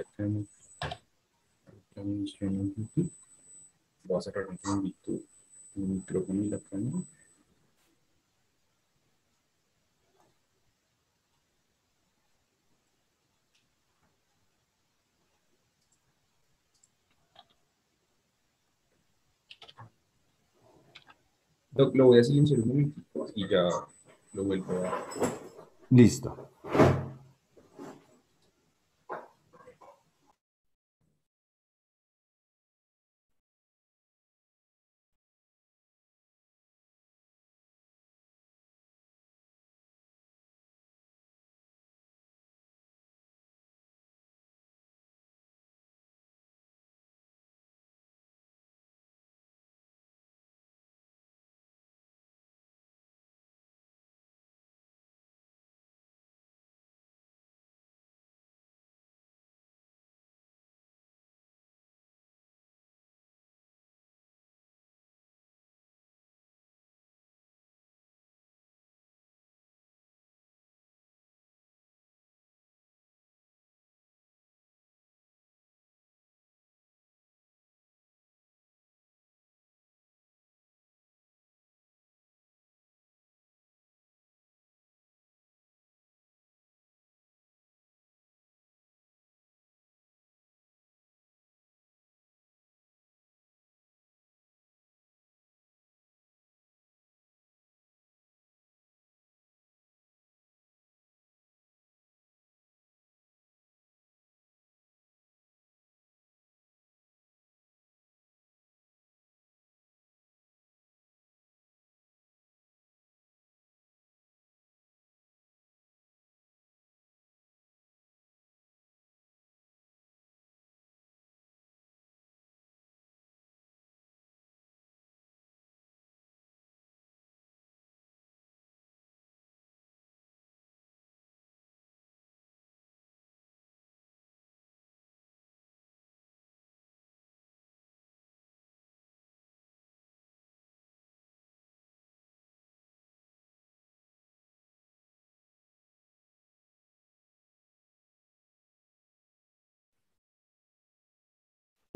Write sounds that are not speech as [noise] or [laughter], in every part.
a un micrófono la Lo, voy a silenciar un momentito y ya lo vuelvo a... Listo.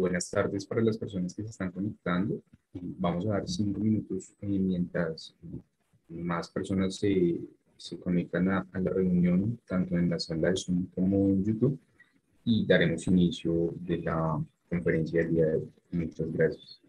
buenas tardes para las personas que se están conectando. Vamos a dar cinco minutos eh, mientras más personas se, conectan a, la reunión, tanto en la sala de Zoom como en YouTube, y daremos inicio de la conferencia del día de hoy. Muchas gracias.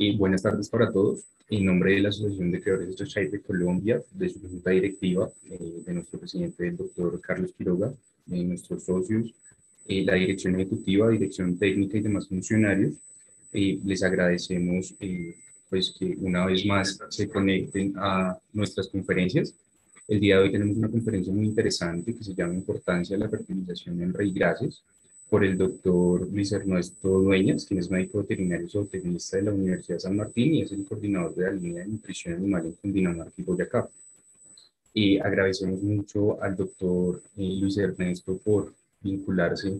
Y buenas tardes para todos. En nombre de la Asociación de Creadores de de Colombia, de su junta directiva, eh, de nuestro presidente, el doctor Carlos Quiroga, de eh, nuestros socios, eh, la dirección ejecutiva, dirección técnica y demás funcionarios, les agradecemos pues, que una vez más se conecten a nuestras conferencias. El día de hoy tenemos una conferencia muy interesante que se llama Importancia de la fertilización en Gracias por el doctor Luis Ernesto Dueñas, quien es médico veterinario zootecnista de la Universidad de San Martín y es el coordinador de la línea de nutrición animal en Cundinamarca y Boyacá. Y agradecemos mucho al doctor eh, Luis Ernesto por vincularse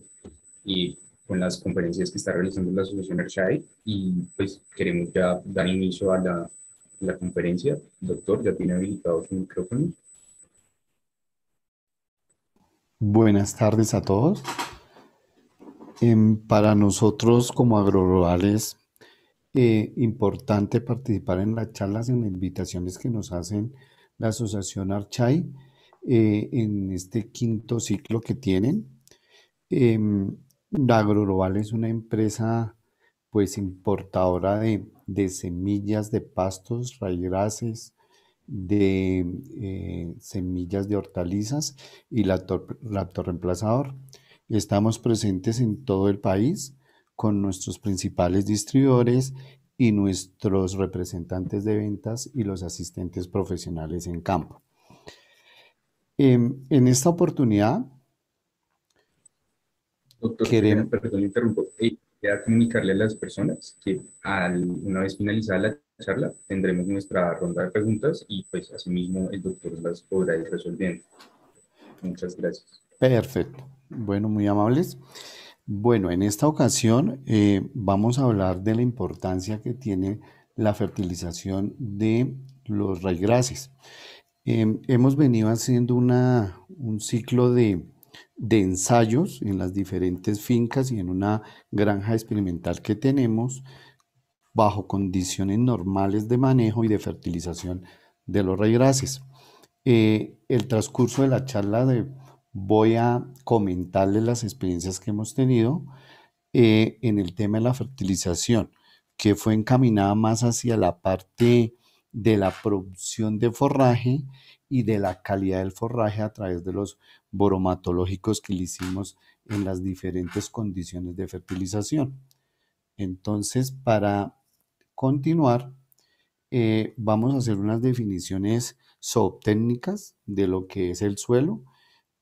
y con las conferencias que está realizando la Asociación Ershai y pues queremos ya dar inicio a la, la conferencia. Doctor, ya tiene habilitado su micrófono. Buenas tardes a todos. Em, para nosotros como agrorurales, es eh, importante participar en las charlas, en invitaciones que nos hacen la Asociación Archay eh, en este quinto ciclo que tienen. Em, la AgroGlobal es una empresa pues importadora de, semillas de pastos, raigrases, de eh, semillas de hortalizas y la estamos presentes en todo el país con nuestros principales distribuidores y nuestros representantes de ventas y los asistentes profesionales en campo. Em, en, esta oportunidad... Doctor, queremos... perdón, interrumpo. Eh, Quería comunicarle a las personas que al, una vez finalizada la charla tendremos nuestra ronda de preguntas y pues asimismo el doctor las podrá ir resolviendo. Muchas gracias. Perfecto. Bueno, muy amables. Bueno, en esta ocasión eh, vamos a hablar de la importancia que tiene la fertilización de los raigrases. Em, hemos venido haciendo un ciclo de, ensayos en las diferentes fincas y en una granja experimental que tenemos bajo condiciones normales de manejo y de fertilización de los raigrases. Eh, el transcurso de la charla de voy a comentarles las experiencias que hemos tenido eh, en el tema de la fertilización, que fue encaminada más hacia la parte de la producción de forraje y de la calidad del forraje a través de los boromatológicos que le hicimos en las diferentes condiciones de fertilización. Entonces, para continuar, eh, vamos a hacer unas definiciones zootécnicas de lo que es el suelo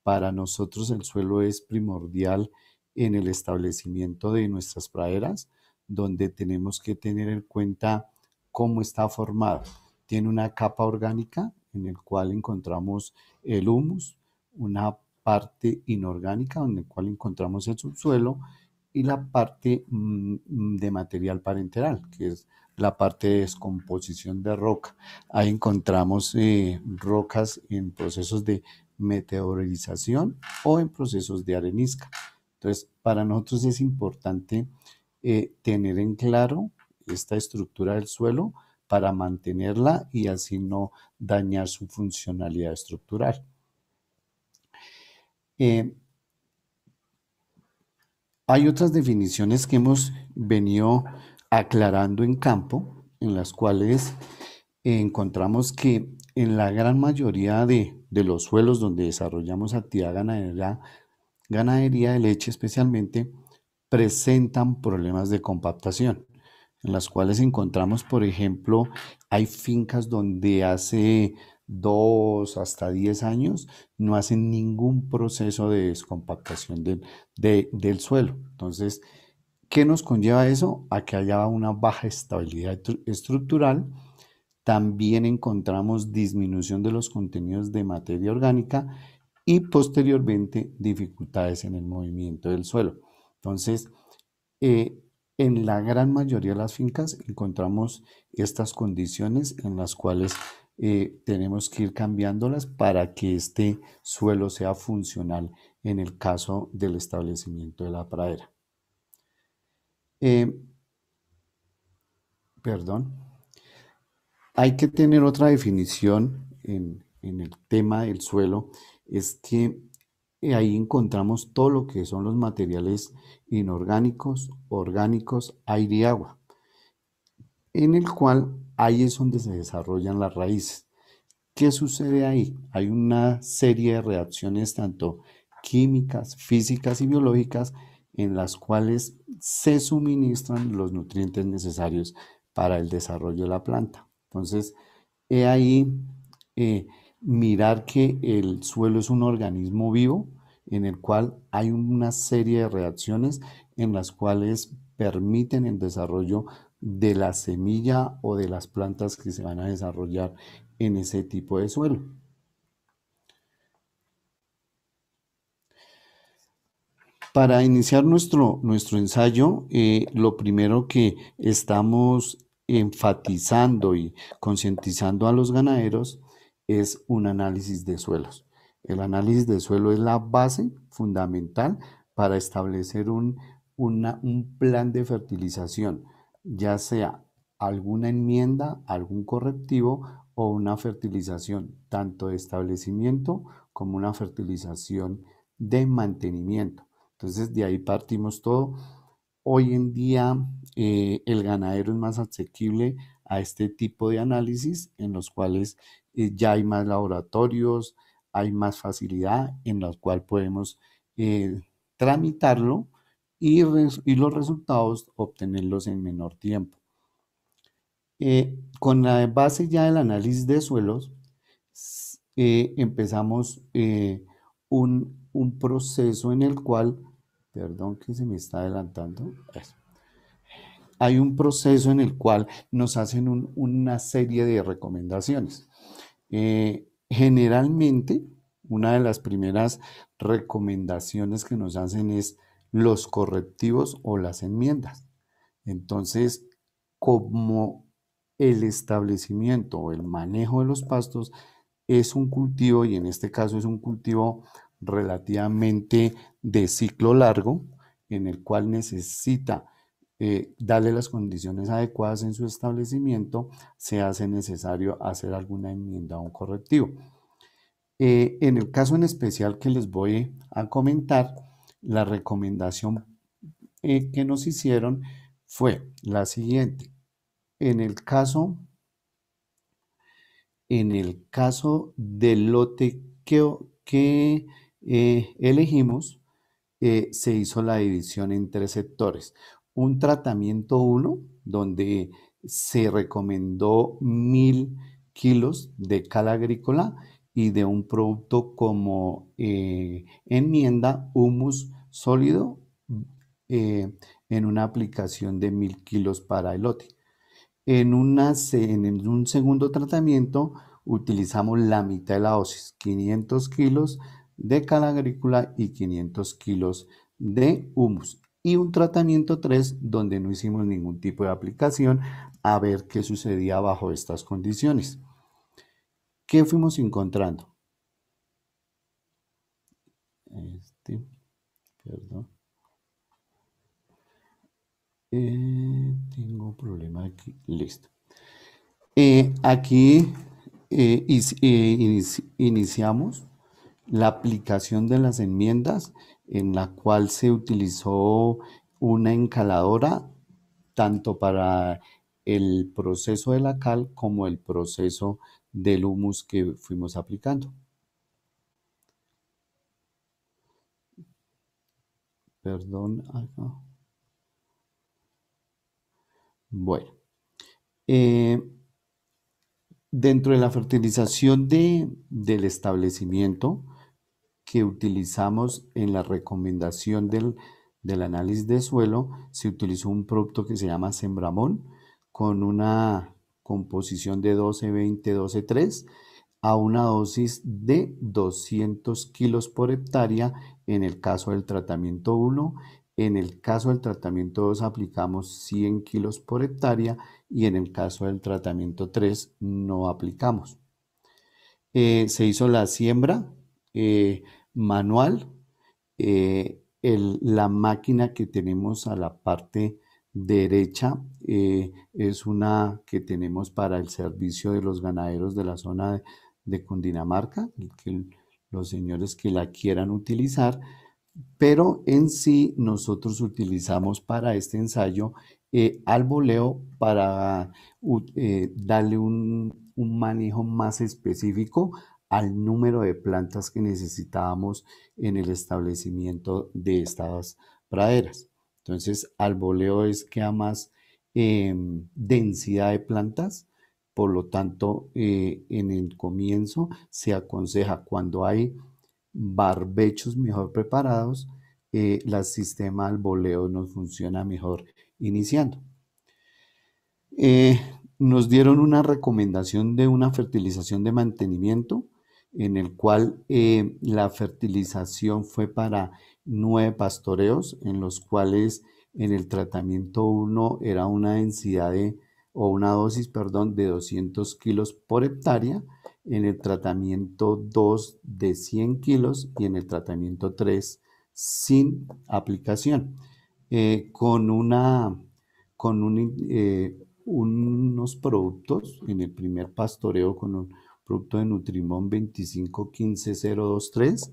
para nosotros el suelo es primordial en el establecimiento de nuestras praderas, donde tenemos que tener en cuenta cómo está formado. Tiene una capa orgánica en el cual encontramos el humus, una parte inorgánica en la cual encontramos el subsuelo y la parte mm, de material parenteral, que es la parte de descomposición de roca. Ahí encontramos eh, rocas en procesos de meteorización o en procesos de arenisca. Entonces, para nosotros es importante eh, tener en claro esta estructura del suelo para mantenerla y así no dañar su funcionalidad estructural. Eh, hay otras definiciones que hemos venido aclarando en campo, en las cuales encontramos que en la gran mayoría de, los suelos donde desarrollamos actividad ganadera, ganadería de leche especialmente, presentan problemas de compactación, en las cuales encontramos, por ejemplo, hay fincas donde hace dos hasta 10 años no hacen ningún proceso de descompactación del suelo. Entonces, ¿qué nos conlleva eso? A que haya una baja estabilidad estructural también encontramos disminución de los contenidos de materia orgánica y posteriormente dificultades en el movimiento del suelo. Entonces, eh, en la gran mayoría de las fincas encontramos estas condiciones en las cuales eh, tenemos que ir cambiándolas para que este suelo sea funcional en el caso del establecimiento de la pradera. Eh, perdón hay que tener otra definición en, el tema del suelo, es que eh, ahí encontramos todo lo que son los materiales inorgánicos, orgánicos, aire y agua, en el cual ahí es donde se desarrollan las raíces. ¿Qué sucede ahí? Hay una serie de reacciones tanto químicas, físicas y biológicas en las cuales se suministran los nutrientes necesarios para el desarrollo de la planta. Entonces, he ahí eh, mirar que el suelo es un organismo vivo en el cual hay una serie de reacciones en las cuales permiten el desarrollo de la semilla o de las plantas que se van a desarrollar en ese tipo de suelo. Para iniciar nuestro, nuestro ensayo, eh, lo primero que estamos enfatizando y concientizando a los ganaderos es un análisis de suelos. El análisis de suelo es la base fundamental para establecer un, un plan de fertilización, ya sea alguna enmienda, algún correctivo o una fertilización tanto de establecimiento como una fertilización de mantenimiento. Entonces de ahí partimos todo Hoy en día eh, el ganadero es más asequible a este tipo de análisis en los cuales eh, ya hay más laboratorios, hay más facilidad en la cual podemos eh, tramitarlo y, los resultados obtenerlos en menor tiempo. con la base ya del análisis de suelos, empezamos un, un proceso en el cual Perdón que se me está adelantando. Hay un proceso en el cual nos hacen una serie de recomendaciones. Eh, generalmente, una de las primeras recomendaciones que nos hacen es los correctivos o las enmiendas. Entonces, como el establecimiento o el manejo de los pastos es un cultivo, y en este caso es un cultivo relativamente de ciclo largo en el cual necesita eh, darle las condiciones adecuadas en su establecimiento, se hace necesario hacer alguna enmienda o un correctivo. Eh, en el caso en especial que les voy a comentar, la recomendación eh, que nos hicieron fue la siguiente. En el caso, en el caso del lote que elegimos, eh, se hizo la división en tres sectores. Un tratamiento 1, donde se recomendó mil kilos de cal agrícola y de un producto como eh, enmienda humus sólido eh, en una aplicación de mil kilos para elote. En, en un segundo tratamiento utilizamos la mitad de la dosis, 500 kilos de cal agrícola y 500 kilos de humus. Y un tratamiento 3 donde no hicimos ningún tipo de aplicación a ver qué sucedía bajo estas condiciones. ¿Qué fuimos encontrando? Este, perdón. Eh, tengo un problema aquí. Listo. Eh, aquí eh, iniciamos la aplicación de las enmiendas en la cual se utilizó una encaladora tanto para el proceso de la cal como el proceso del humus que fuimos aplicando. Perdón. Acá. Bueno. Eh, dentro de la fertilización del establecimiento, que utilizamos en la recomendación del, análisis de suelo, se utilizó un producto que se llama Sembramón con una composición de 12-20-12-3 a una dosis de 200 kilos por hectárea en el caso del tratamiento 1. En el caso del tratamiento 2 aplicamos 100 kilos por hectárea y en el caso del tratamiento 3 no aplicamos. Eh, se hizo la siembra eh, manual, eh, la máquina que tenemos a la parte derecha eh, es una que tenemos para el servicio de los ganaderos de la zona de, Cundinamarca, los señores que la quieran utilizar, pero en sí nosotros utilizamos para este ensayo al voleo para darle un manejo más específico al número de plantas que necesitábamos en el establecimiento de estas praderas. Entonces, al voleo es que a más em, densidad de plantas, por lo tanto, eh, en el comienzo se aconseja cuando hay barbechos mejor preparados, el eh, sistema al voleo nos funciona mejor iniciando. Eh, nos dieron una recomendación de una fertilización de mantenimiento en el cual eh, la fertilización fue para nueve pastoreos, en los cuales en el tratamiento 1 era una densidad de, o una dosis, perdón, de 200 kilos por hectárea, en el tratamiento 2 de 100 kilos y en el tratamiento 3 sin aplicación, eh, con, una, con eh, unos productos en el primer pastoreo con un producto de Nutrimón 2515023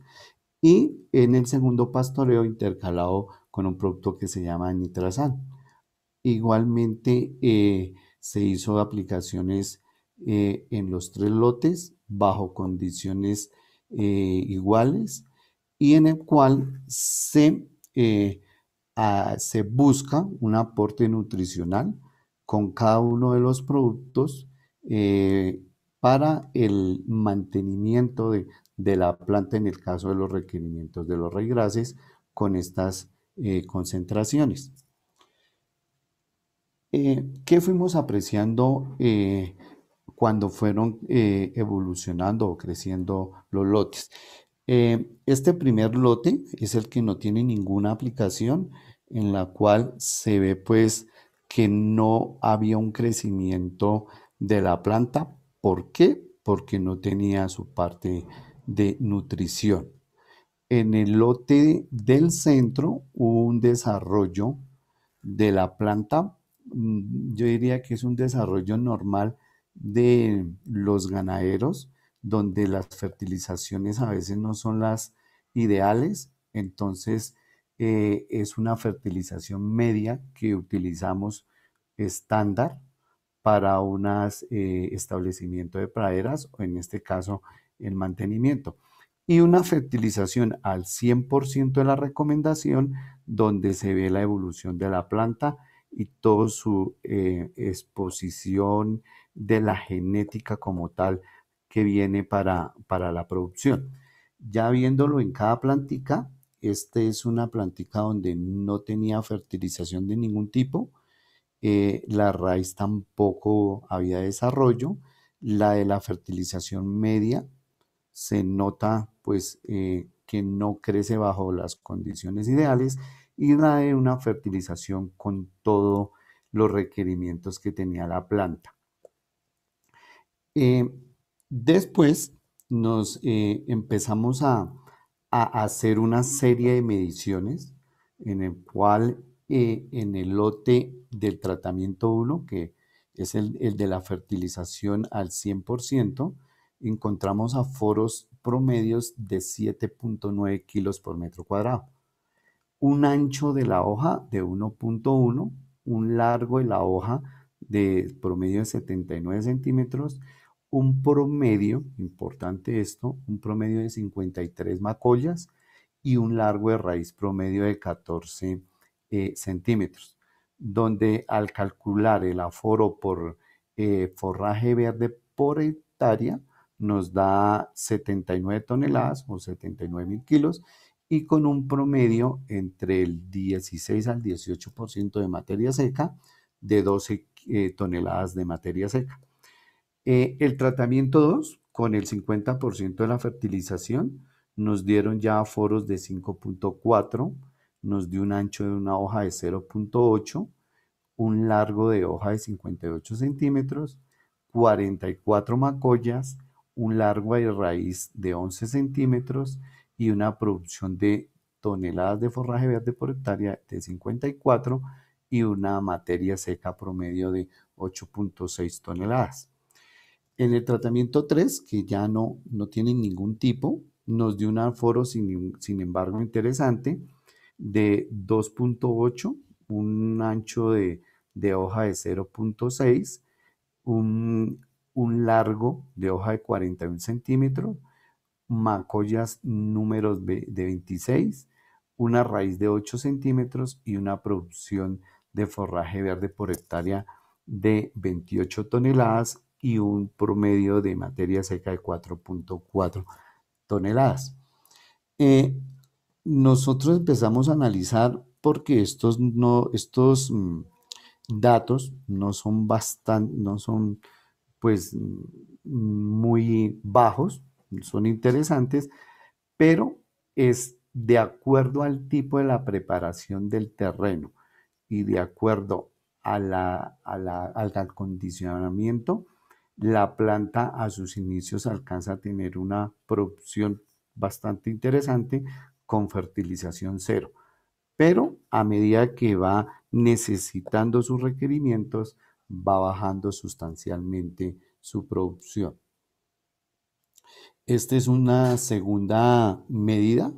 y en el segundo pastoreo intercalado con un producto que se llama Nitrazan Igualmente eh, se hizo aplicaciones eh, en los tres lotes bajo condiciones eh, iguales y en el cual se, se busca un aporte nutricional con cada uno de los productos eh, para el mantenimiento de, la planta en el caso de los requerimientos de los reigrases con estas eh, concentraciones. Eh, ¿Qué fuimos apreciando eh, cuando fueron evolucionando o creciendo los lotes? este primer lote es el que no tiene ninguna aplicación en la cual se ve pues que no había un crecimiento de la planta ¿Por qué? Porque no tenía su parte de nutrición. En el lote del centro hubo un desarrollo de la planta, mm, yo diría que es un desarrollo normal de los ganaderos, donde las fertilizaciones a veces no son las ideales, entonces eh, es una fertilización media que utilizamos estándar para un eh, establecimiento de praderas o en este caso el mantenimiento. Y una fertilización al 100% de la recomendación donde se ve la evolución de la planta y toda su eh, exposición de la genética como tal que viene para, para la producción. Ya viéndolo en cada plantica, esta es una plantica donde no tenía fertilización de ningún tipo, eh, la raíz tampoco había desarrollo, la de la fertilización media se nota pues eh, que no crece bajo las condiciones ideales y la de una fertilización con todos los requerimientos que tenía la planta. Eh, después nos empezamos a, a, hacer una serie de mediciones en el cual eh, en el lote del tratamiento 1, que es el, el, de la fertilización al 100%, encontramos aforos promedios de 7.9 kilos por metro cuadrado. Un ancho de la hoja de 1.1, un largo de la hoja de promedio de 79 centímetros, un promedio, importante esto, un promedio de 53 macollas y un largo de raíz promedio de 14 centímetros eh, centímetros, donde al calcular el aforo por eh, forraje verde por hectárea nos da 79 toneladas o 79 mil kilos y con un promedio entre el 16 al 18% de materia seca de 12 eh, toneladas de materia seca. el tratamiento 2 con el 50% de la fertilización nos dieron ya aforos de 5.4 nos dio un ancho de una hoja de 0.8, un largo de hoja de 58 centímetros, 44 macollas, un largo de raíz de 11 centímetros y una producción de toneladas de forraje verde por hectárea de 54 y una materia seca promedio de 8.6 toneladas. En el tratamiento 3, que ya no, no tiene ningún tipo, nos dio un aforo sin embargo interesante, de 2.8, un ancho de, hoja de 0.6, un, largo de hoja de 41 centímetros, macollas números de 26, una raíz de 8 centímetros y una producción de forraje verde por hectárea de 28 toneladas y un promedio de materia seca de 4.4 toneladas. Eh, nosotros empezamos a analizar porque estos, estos mm, datos no son bastante, no son pues muy bajos, son interesantes, pero es de acuerdo al tipo de la preparación del terreno y de acuerdo a la, a la, al condicionamiento la planta a sus inicios alcanza a tener una producción bastante interesante con fertilización cero. Pero a medida que va necesitando sus requerimientos, va bajando sustancialmente su producción. Esta es una segunda medida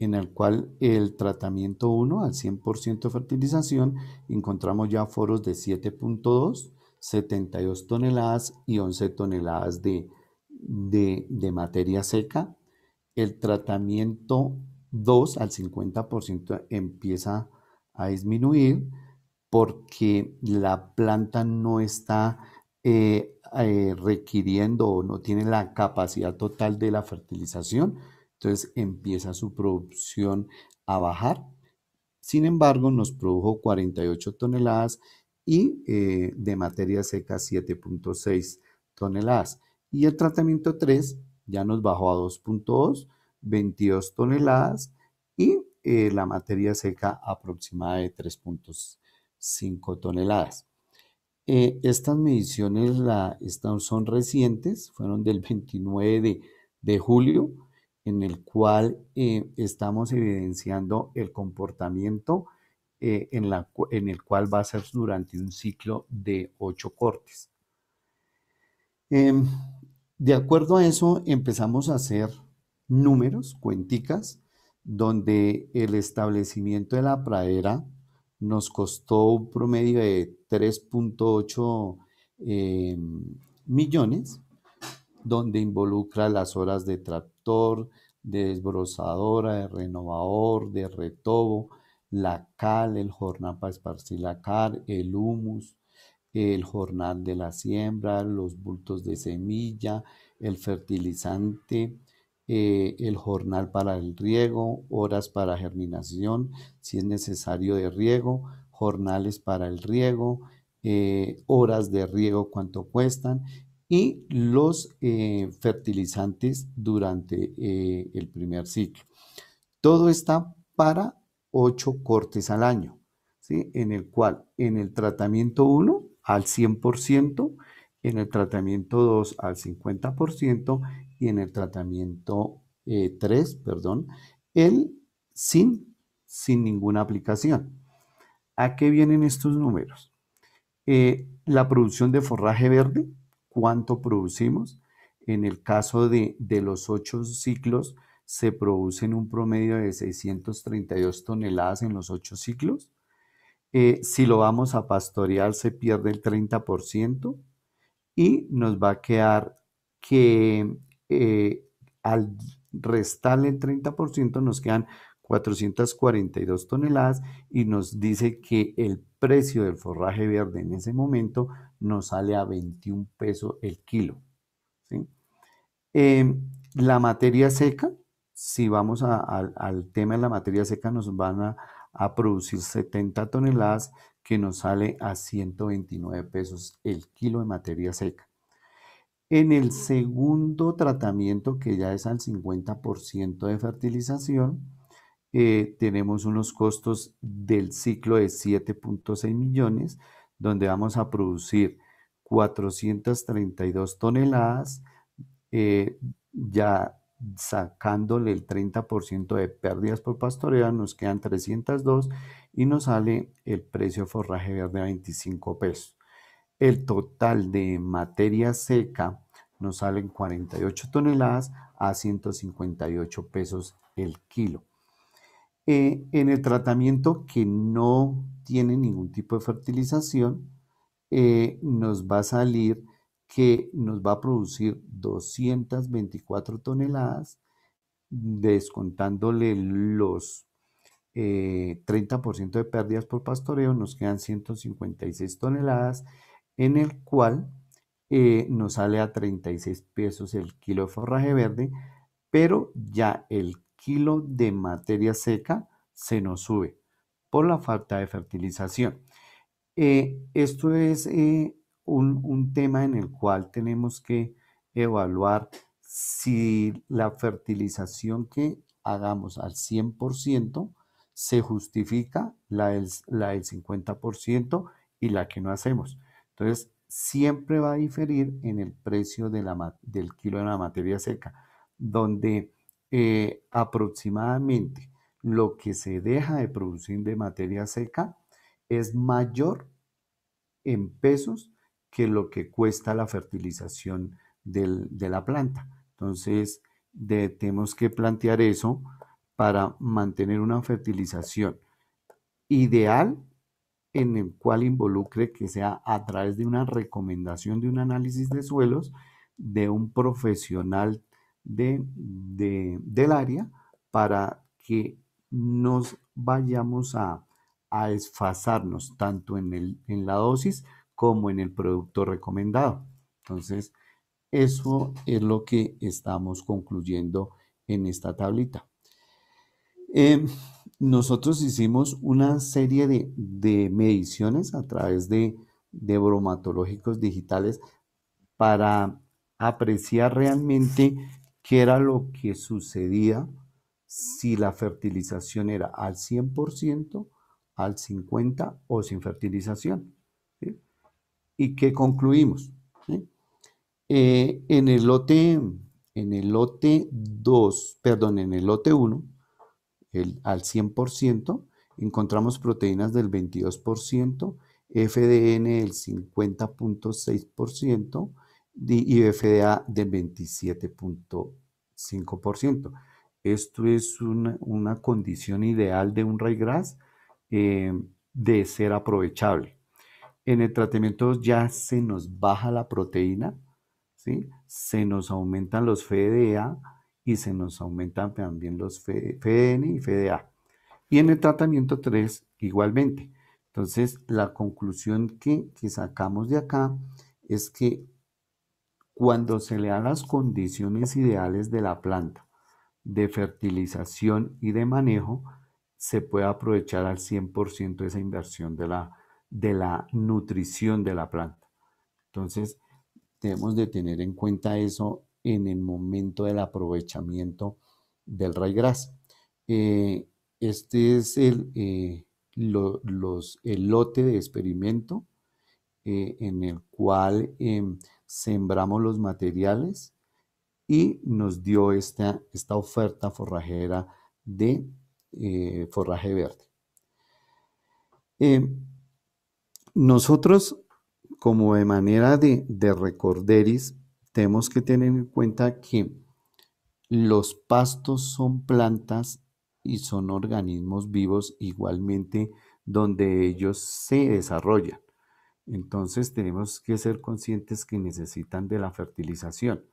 en la cual el tratamiento 1 al 100% fertilización encontramos ya foros de 7.2, 72 toneladas y 11 toneladas de, de materia seca. El tratamiento 2 al 50% empieza a disminuir porque la planta no está eh, eh, requiriendo o no tiene la capacidad total de la fertilización, entonces empieza su producción a bajar. Sin embargo, nos produjo 48 toneladas y eh, de materia seca 7.6 toneladas. Y el tratamiento 3 ya nos bajó a 2.2 22 toneladas y eh, la materia seca aproximada de 3.5 toneladas. Eh, estas mediciones la, están, son recientes, fueron del 29 de, julio, en el cual eh, estamos evidenciando el comportamiento en, la, en, el cual va a ser durante un ciclo de 8 cortes. Em, de acuerdo a eso, empezamos a hacer números, cuenticas, donde el establecimiento de la pradera nos costó un promedio de 3.8 em, millones, donde involucra las horas de tractor, de desbrozadora, de renovador, de retobo, la cal, el jornal para esparcir la cal, el humus, el jornal de la siembra, los bultos de semilla, el fertilizante, eh, el jornal para el riego, horas para germinación, si es necesario de riego, jornales para el riego, eh, horas de riego, cuánto cuestan y los eh, fertilizantes durante el primer ciclo. Todo está para ocho cortes al año, en el cual en el tratamiento 1 al 100%, en el tratamiento 2 al 50% y en el tratamiento 3, eh, perdón, el sin, sin ninguna aplicación. ¿A qué vienen estos números? Eh, la producción de forraje verde, cuánto producimos. En el caso de, los ocho ciclos, se producen un promedio de 632 toneladas en los ocho ciclos. Eh, si lo vamos a pastorear, se pierde el 30% y nos va a quedar que eh, al restarle el 30% nos quedan 442 toneladas y nos dice que el precio del forraje verde en ese momento nos sale a 21 pesos el kilo. Em, la materia seca, si vamos al tema de la materia seca, nos van a, a producir 70 toneladas que nos sale a 129 pesos el kilo de materia seca. En el segundo tratamiento, que ya es al 50% de fertilización, eh, tenemos unos costos del ciclo de 7.6 millones, donde vamos a producir 432 toneladas, eh, ya sacándole el 30% de pérdidas por pastoreo, nos quedan 302 y nos sale el precio forraje verde a 25 pesos. El total de materia seca nos salen 48 toneladas a 158 pesos el kilo. Eh, en el tratamiento que no tiene ningún tipo de fertilización, eh, nos va a salir que nos va a producir 224 toneladas, descontándole los 30% eh, de pérdidas por pastoreo, nos quedan 156 toneladas en el cual eh, nos sale a 36 pesos el kilo de forraje verde, pero ya el kilo de materia seca se nos sube por la falta de fertilización. Eh, esto es eh, un, tema en el cual tenemos que evaluar si la fertilización que hagamos al 100% se justifica la del 50% y la que no hacemos. Entonces, siempre va a diferir en el precio del kilo de la materia seca, donde eh, aproximadamente lo que se deja de producir de materia seca es mayor en pesos que lo que cuesta la fertilización de la planta. Entonces, tenemos que plantear eso para mantener una fertilización ideal en el cual involucre que sea a través de una recomendación de un análisis de suelos de un profesional de, del área para que nos vayamos a, a tanto en, el, en la dosis como en el producto recomendado. Entonces, eso es lo que estamos concluyendo en esta tablita. Em, nosotros hicimos una serie de, mediciones a través de, bromatológicos digitales para apreciar realmente qué era lo que sucedía si la fertilización era al 100%, al 50% o sin fertilización. ¿Y qué concluimos? Eh, en el lote en el lote 2, perdón, en el lote 1, al 100%, encontramos proteínas del 22%, FDN del 50.6% y FDA del 27.5%. Esto es una, condición ideal de un raigras gras eh, de ser aprovechable. En el tratamiento ya se nos baja la proteína, ¿sí? se nos aumentan los FDA, y se nos aumentan también los FN y FDA. Y en el tratamiento 3 igualmente. Entonces, la conclusión que, sacamos de acá es que cuando se le dan las condiciones ideales de la planta, de fertilización y de manejo, se puede aprovechar al 100% esa inversión de la, de la nutrición de la planta. Entonces, debemos de tener en cuenta eso en el momento del aprovechamiento del raigras. Eh, este es el, eh, los, lote de experimento eh, en el cual em, sembramos los materiales y nos dio esta, esta oferta forrajera de eh, forraje verde. Em, nosotros, como de manera de, de recorderis, tenemos que tener en cuenta que los pastos son plantas y son organismos vivos igualmente donde ellos se desarrollan. Entonces tenemos que ser conscientes que necesitan de la fertilización.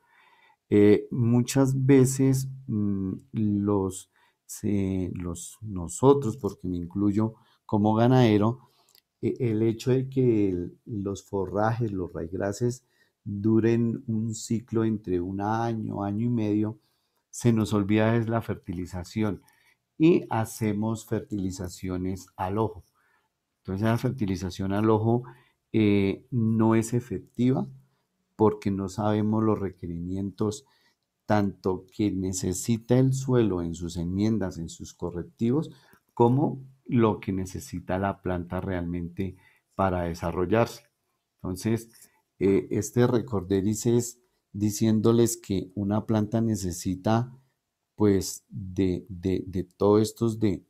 Eh, muchas veces mm, los, los, nosotros, porque me incluyo como ganadero, eh, el hecho de que los forrajes, los raigrases, duren un ciclo entre un año, año y medio, se nos olvida es la fertilización y hacemos fertilizaciones al ojo. Entonces la fertilización al ojo eh, no es efectiva porque no sabemos los requerimientos tanto que necesita el suelo en sus enmiendas, en sus correctivos, como lo que necesita la planta realmente para desarrollarse. Entonces, eh, este recorderice es diciéndoles que una planta necesita pues de, todos estos de,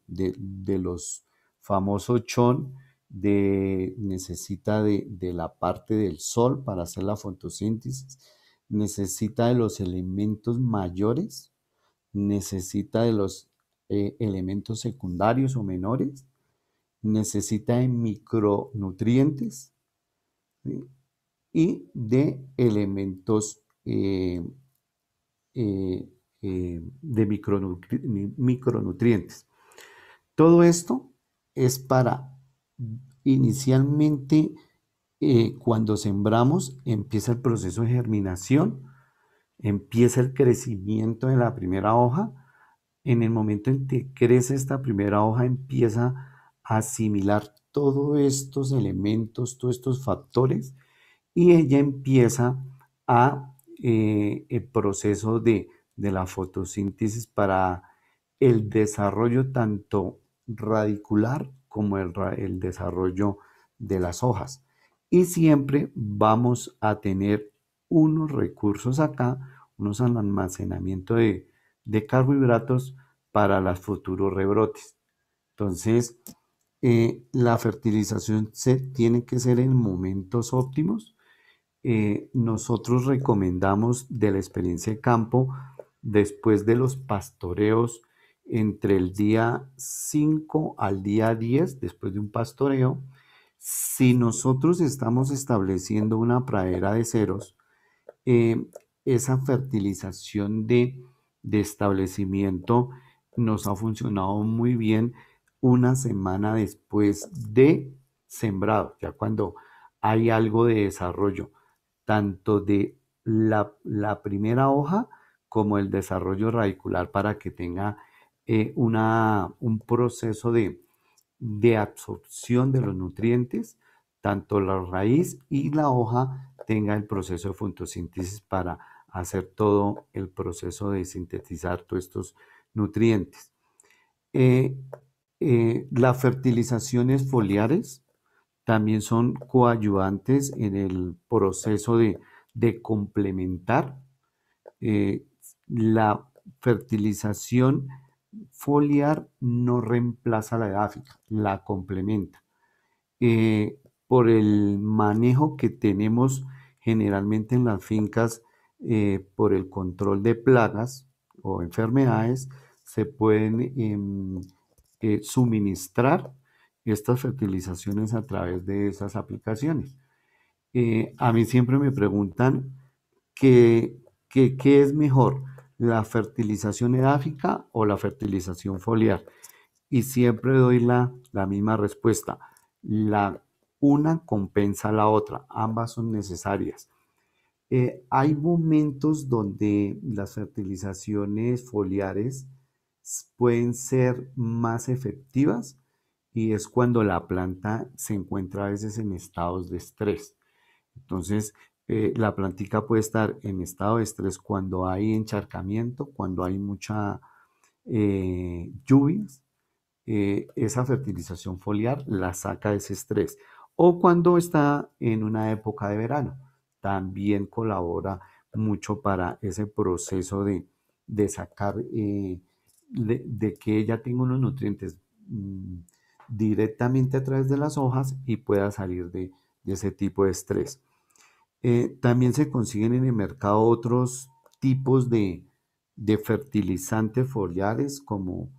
los famosos chon de necesita de, la parte del sol para hacer la fotosíntesis necesita de los elementos mayores necesita de los eh, elementos secundarios o menores necesita de micronutrientes y de elementos eh, eh, eh, de micronutrientes. Todo esto es para inicialmente cuando sembramos empieza el proceso de germinación, empieza el crecimiento de la primera hoja. En el momento en que crece esta primera hoja empieza a asimilar todos estos elementos, todos estos factores y ella empieza a eh, el proceso de, la fotosíntesis para el desarrollo tanto radicular como el, desarrollo de las hojas. Y siempre vamos a tener unos recursos acá, unos almacenamientos de, carbohidratos para los futuros rebrotes. Entonces, eh, la fertilización se, tiene que ser en momentos óptimos eh, nosotros recomendamos de la experiencia de campo después de los pastoreos entre el día 5 al día 10, después de un pastoreo, si nosotros estamos estableciendo una pradera de ceros, eh, esa fertilización de establecimiento nos ha funcionado muy bien una semana después de sembrado, ya cuando hay algo de desarrollo tanto de la, primera hoja como el desarrollo radicular para que tenga eh, un proceso de, absorción de los nutrientes, tanto la raíz y la hoja tenga el proceso de fotosíntesis para hacer todo el proceso de sintetizar todos estos nutrientes. Eh, eh, las fertilizaciones foliares también son coayudantes en el proceso de, complementar eh, la fertilización foliar no reemplaza la edáfica, la complementa. Eh, por el manejo que tenemos generalmente en las fincas eh, por el control de plagas o enfermedades, se pueden em, suministrar estas fertilizaciones a través de esas aplicaciones. Eh, a mí siempre me preguntan qué es mejor, la fertilización edáfica o la fertilización foliar. Y siempre doy la, misma respuesta. La, una compensa a la otra, ambas son necesarias. Eh, hay momentos donde las fertilizaciones foliares pueden ser más efectivas y es cuando la planta se encuentra a veces en estados de estrés. Entonces, eh, la plantita puede estar en estado de estrés cuando hay encharcamiento, cuando hay mucha lluvia, eh, lluvias. Eh, esa fertilización foliar la saca de ese estrés. O cuando está en una época de verano, también colabora mucho para ese proceso de, sacar, de, que ella tenga unos nutrientes. Mm, directamente a través de las hojas y pueda salir de, ese tipo de estrés. Eh, también se consiguen en el mercado otros tipos de, fertilizantes foliares como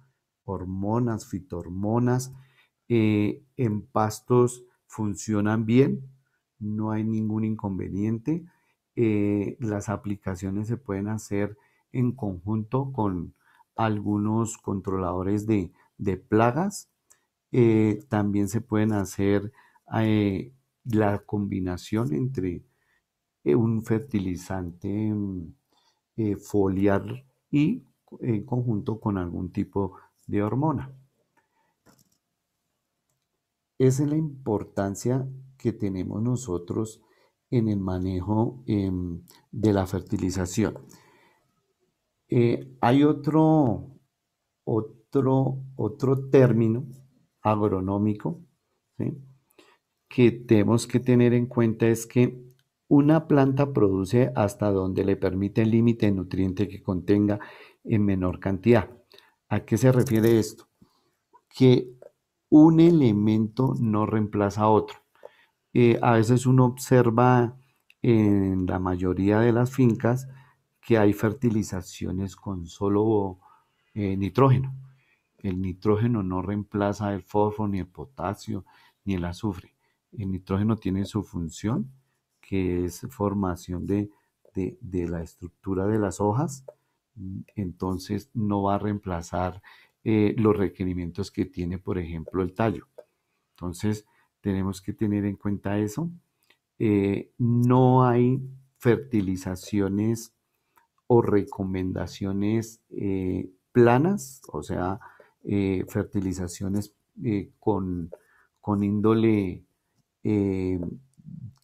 hormonas, fitohormonas, eh, en pastos funcionan bien, no hay ningún inconveniente. Eh, las aplicaciones se pueden hacer en conjunto con algunos controladores de plagas eh, también se pueden hacer eh, la combinación entre eh, un fertilizante mm, foliar y en conjunto con algún tipo de hormona. Esa es la importancia que tenemos nosotros en el manejo em, de la fertilización. hay otro, otro, otro término agronómico, que tenemos que tener en cuenta es que una planta produce hasta donde le permite el límite de nutriente que contenga en menor cantidad. ¿A qué se refiere esto? Que un elemento no reemplaza a otro. Eh, a veces uno observa en la mayoría de las fincas que hay fertilizaciones con solo eh, nitrógeno el nitrógeno no reemplaza el fósforo, ni el potasio, ni el azufre. El nitrógeno tiene su función, que es formación de, la estructura de las hojas. Entonces no va a reemplazar eh, los requerimientos que tiene, por ejemplo, el tallo. Entonces tenemos que tener en cuenta eso. Eh, no hay fertilizaciones o recomendaciones eh, planas, o sea, eh, fertilizaciones eh, con, índole eh,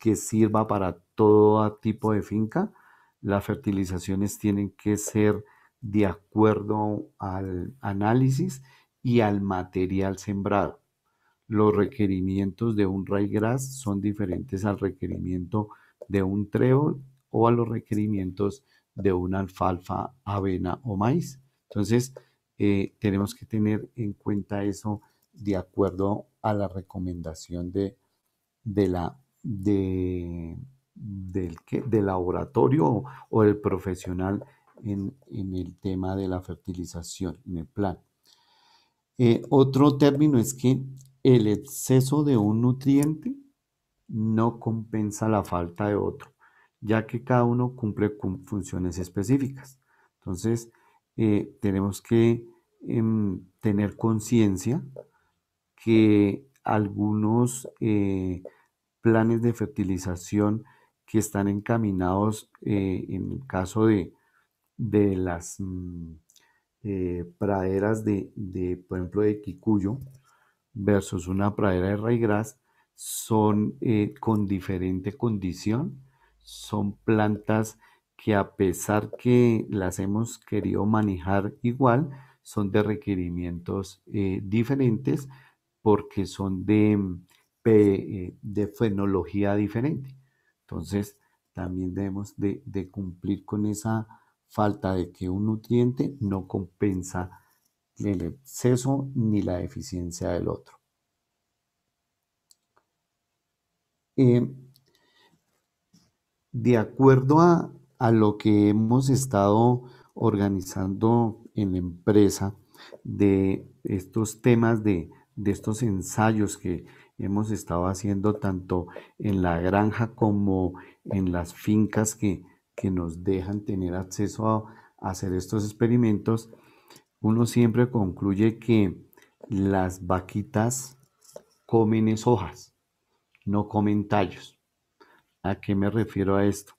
que sirva para todo tipo de finca. Las fertilizaciones tienen que ser de acuerdo al análisis y al material sembrado. Los requerimientos de un gras son diferentes al requerimiento de un trébol o a los requerimientos de una alfalfa, avena o maíz. Entonces, eh, tenemos que tener en cuenta eso de acuerdo a la recomendación de, de la, de, del, que, del laboratorio o, del profesional en, el tema de la fertilización, en el plan. Eh, otro término es que el exceso de un nutriente no compensa la falta de otro, ya que cada uno cumple con funciones específicas. Entonces, eh, tenemos que em, tener conciencia que algunos eh, planes de fertilización que están encaminados eh, en el caso de, las mm, praderas de, por ejemplo, de Kikuyo versus una pradera de raigras son con diferente condición, son plantas que a pesar que las hemos querido manejar igual, son de requerimientos eh, diferentes porque son de, eh, de fenología diferente. Entonces, también debemos de, cumplir con esa falta de que un nutriente no compensa el exceso ni la deficiencia del otro. Eh, de acuerdo a, a lo que hemos estado organizando en la empresa de estos temas de, estos ensayos que hemos estado haciendo tanto en la granja como en las fincas que, que nos dejan tener acceso a, hacer estos experimentos, uno siempre concluye que las vaquitas comen es hojas, no comen tallos. ¿A qué me refiero a esto?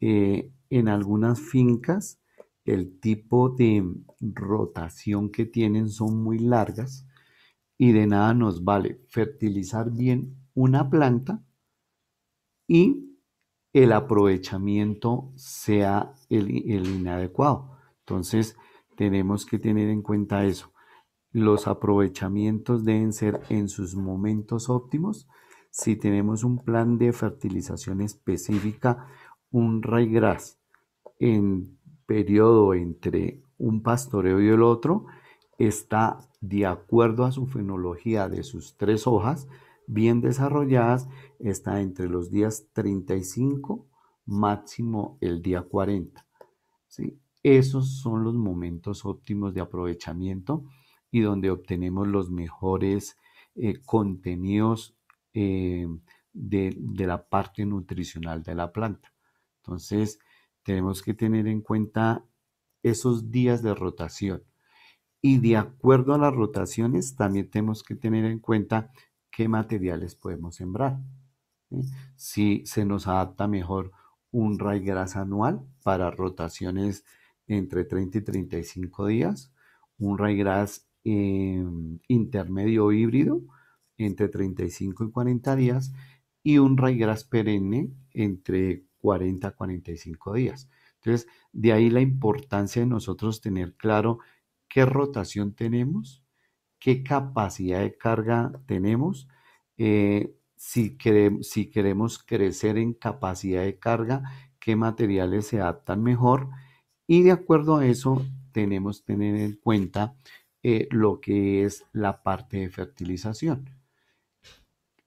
Eh, en algunas fincas el tipo de rotación que tienen son muy largas y de nada nos vale fertilizar bien una planta y el aprovechamiento sea el, inadecuado. Entonces tenemos que tener en cuenta eso. Los aprovechamientos deben ser en sus momentos óptimos. Si tenemos un plan de fertilización específica, un gras en periodo entre un pastoreo y el otro, está de acuerdo a su fenología de sus tres hojas bien desarrolladas, está entre los días 35, máximo el día 40. Esos son los momentos óptimos de aprovechamiento y donde obtenemos los mejores eh, contenidos eh, de, de la parte nutricional de la planta. Entonces, tenemos que tener en cuenta esos días de rotación. Y de acuerdo a las rotaciones, también tenemos que tener en cuenta qué materiales podemos sembrar. Si se nos adapta mejor un raigras anual para rotaciones entre 30 y 35 días, un raigras eh, intermedio híbrido entre 35 y 40 días y un raigras perenne entre 40 45 días. Entonces, de ahí la importancia de nosotros tener claro qué rotación tenemos, qué capacidad de carga tenemos, eh, si, queremos, si queremos crecer en capacidad de carga, qué materiales se adaptan mejor y de acuerdo a eso tenemos que tener en cuenta eh, lo que es la parte de fertilización.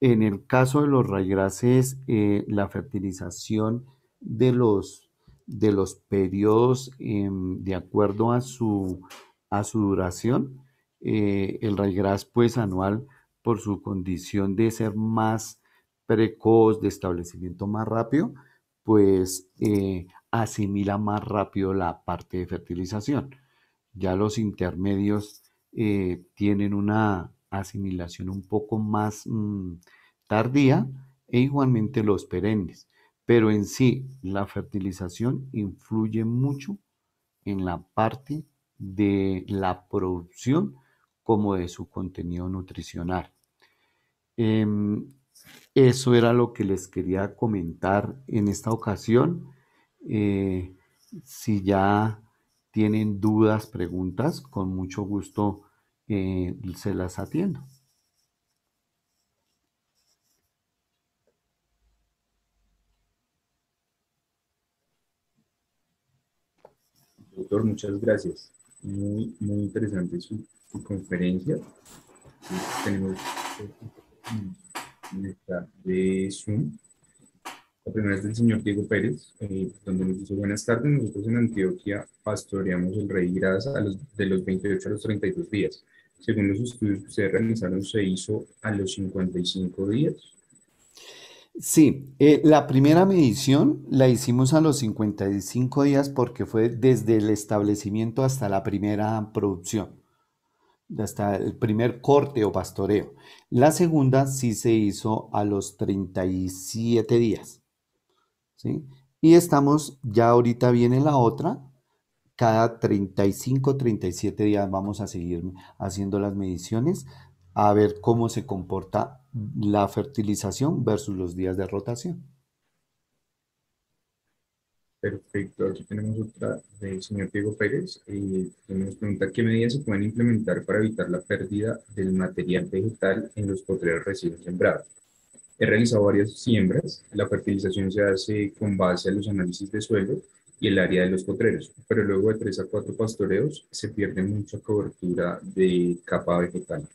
En el caso de los raigraces, eh, la fertilización de los, de los periodos em, de acuerdo a su, a su duración, eh, el raigras pues anual por su condición de ser más precoz, de establecimiento más rápido, pues eh, asimila más rápido la parte de fertilización. Ya los intermedios tienen una, asimilación un poco más mm, tardía e igualmente los perennes. Pero en sí, la fertilización influye mucho en la parte de la producción como de su contenido nutricional. Em, eso era lo que les quería comentar en esta ocasión. Eh, si ya tienen dudas, preguntas, con mucho gusto eh, se las atiendo. Doctor, muchas gracias. Muy, muy interesante su, conferencia. Tenemos de Zoom. La primera es del señor Diego Pérez, eh, donde nos dice buenas tardes. Nosotros en Antioquia pastoreamos el rey grasa a los, de los 28 a los 32 días según los estudios que ustedes realizaron, se hizo a los 55 días. Sí, eh, la primera medición la hicimos a los 55 días porque fue desde el establecimiento hasta la primera producción, hasta el primer corte o pastoreo. La segunda sí se hizo a los 37 días. Y estamos, ya ahorita viene la otra, cada 35, 37 días vamos a seguir haciendo las mediciones a ver cómo se comporta la fertilización versus los días de rotación. Perfecto, aquí tenemos otra del señor Diego Pérez y nos pregunta qué medidas se pueden implementar para evitar la pérdida del material vegetal en los potreros recién sembrados. He realizado varias siembras, la fertilización se hace con base a los análisis de suelo y el área de los potreros, pero luego de tres a cuatro pastoreos se pierde mucha cobertura de capa vegetal.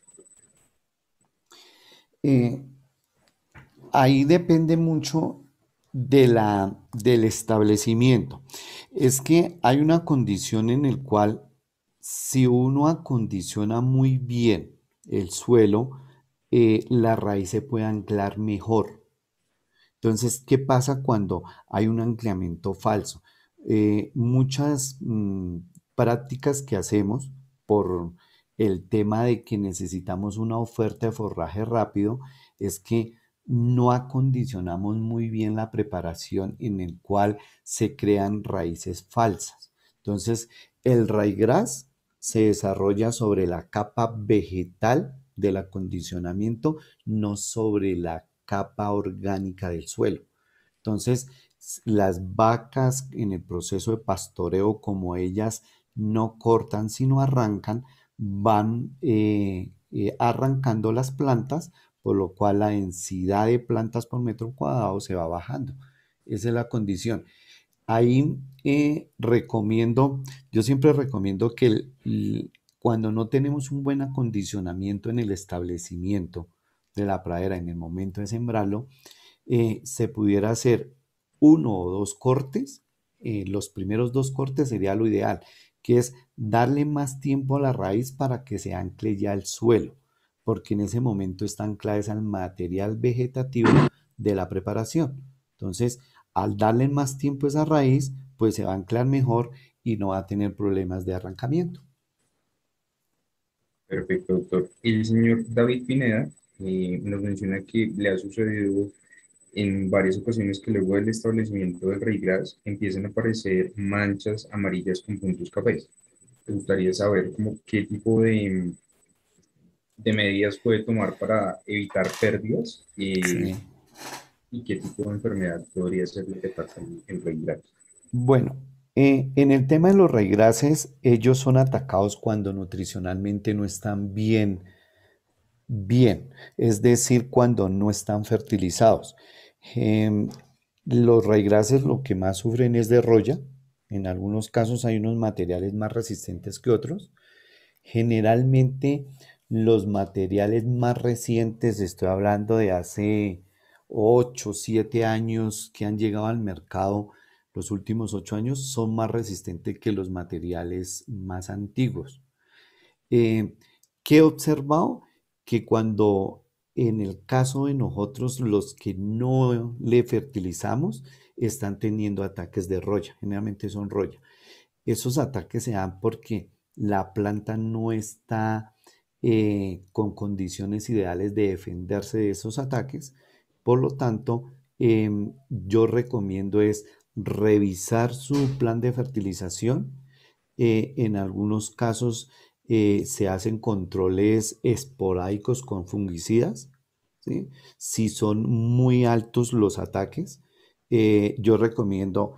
Eh, ahí depende mucho de la, del establecimiento. Es que hay una condición en el cual si uno acondiciona muy bien el suelo, eh, la raíz se puede anclar mejor. Entonces, ¿qué pasa cuando hay un anclamiento falso? Eh, muchas mm, prácticas que hacemos por el tema de que necesitamos una oferta de forraje rápido es que no acondicionamos muy bien la preparación en el cual se crean raíces falsas. Entonces, el raigras se desarrolla sobre la capa vegetal del acondicionamiento, no sobre la capa orgánica del suelo. Entonces, las vacas en el proceso de pastoreo, como ellas no cortan sino arrancan, van eh, eh, arrancando las plantas, por lo cual la densidad de plantas por metro cuadrado se va bajando. Esa es la condición. Ahí eh, recomiendo, yo siempre recomiendo que cuando no tenemos un buen acondicionamiento en el establecimiento de la pradera en el momento de sembrarlo, se pudiera hacer uno o dos cortes, eh, los primeros dos cortes sería lo ideal, que es darle más tiempo a la raíz para que se ancle ya el suelo, porque en ese momento está anclada es al material vegetativo de la preparación. Entonces, al darle más tiempo a esa raíz, pues se va a anclar mejor y no va a tener problemas de arrancamiento. Perfecto, doctor. El señor David Pineda eh, nos menciona que le ha sucedido en varias ocasiones que luego del establecimiento del Reygras empiezan a aparecer manchas amarillas con puntos cafés. Me gustaría saber cómo, qué tipo de, de medidas puede tomar para evitar pérdidas eh, y qué tipo de enfermedad podría ser lo que pasa en Reygras. Bueno, eh, en el tema de los reygrases, ellos son atacados cuando nutricionalmente no están bien bien, es decir, cuando no están fertilizados. Em, los raigrases lo que más sufren es de roya. En algunos casos hay unos materiales más resistentes que otros. Generalmente los materiales más recientes, estoy hablando de hace 8, 7 años que han llegado al mercado, los últimos 8 años, son más resistentes que los materiales más antiguos. Eh, ¿Qué he observado? que cuando en el caso de nosotros los que no le fertilizamos están teniendo ataques de roya, generalmente son roya. Esos ataques se dan porque la planta no está eh, con condiciones ideales de defenderse de esos ataques. Por lo tanto, em, yo recomiendo es revisar su plan de fertilización. Eh, en algunos casos eh, se hacen controles esporádicos con fungicidas, si son muy altos los ataques, eh, yo recomiendo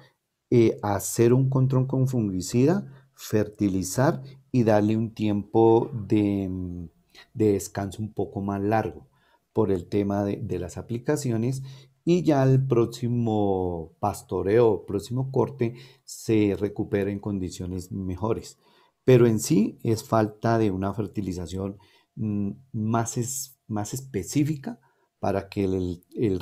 eh, hacer un control con fungicida, fertilizar y darle un tiempo de, mm, descanso un poco más largo por el tema de, las aplicaciones y ya el próximo pastoreo, próximo corte, se recupera en condiciones mejores pero en sí es falta de una fertilización mm, más, más específica para que el, el